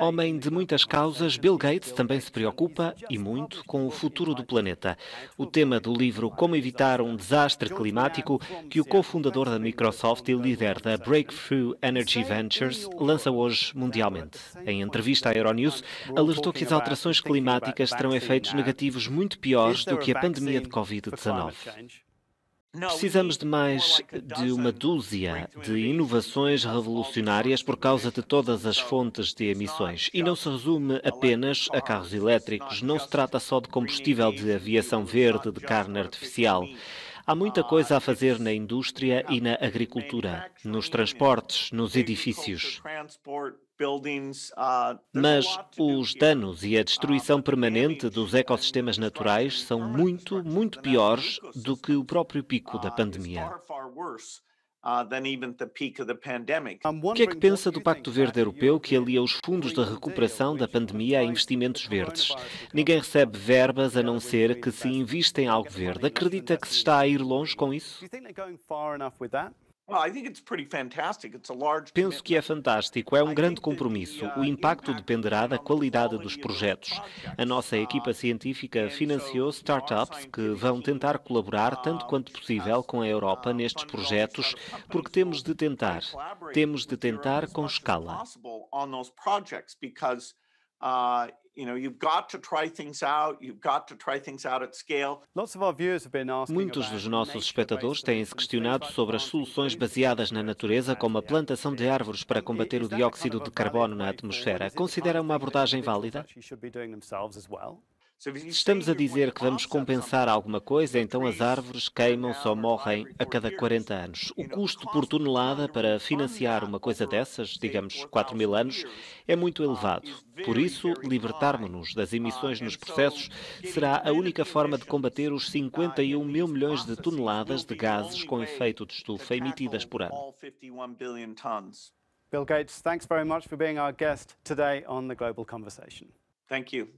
Homem de muitas causas, Bill Gates também se preocupa, e muito, com o futuro do planeta. O tema do livro Como Evitar um Desastre Climático, que o cofundador da Microsoft e líder da Breakthrough Energy Ventures lança hoje mundialmente. Em entrevista à Euronews, alertou que as alterações climáticas terão efeitos negativos muito piores do que a pandemia de Covid-19. Precisamos de mais de uma dúzia de inovações revolucionárias por causa de todas as fontes de emissões. E não se resume apenas a carros elétricos, não se trata só de combustível de aviação verde, de carne artificial. Há muita coisa a fazer na indústria e na agricultura, nos transportes, nos edifícios. Mas os danos e a destruição permanente dos ecossistemas naturais são muito, muito piores do que o próprio pico da pandemia. Uh, o que é que pensa do Pacto Verde Europeu que alia os fundos da recuperação da pandemia a investimentos verdes? Ninguém recebe verbas a não ser que se invista em algo verde. Acredita que se está a ir longe com isso? Penso que é fantástico, é um grande compromisso. Uh, o impacto dependerá da qualidade dos projetos. A nossa uh, equipa científica financiou startups que vão tentar colaborar tanto uh, quanto possível com a Europa nestes projetos, porque temos de tentar. Temos de tentar com escala. Uh, Muitos dos nossos espectadores têm se questionado sobre as soluções baseadas na natureza, como a plantação de árvores para combater o dióxido de carbono na atmosfera. Considera uma abordagem válida? Estamos a dizer que vamos compensar alguma coisa, então as árvores queimam só morrem a cada 40 anos. O custo por tonelada para financiar uma coisa dessas, digamos 4 mil anos, é muito ah, elevado. Por isso, libertarmos-nos das emissões ah, nos processos será a única forma de combater os 51 mil milhões de toneladas de gases com efeito de estufa emitidas por ano. Bill Gates, thanks very much for being our guest today on the Global Conversation. Thank you.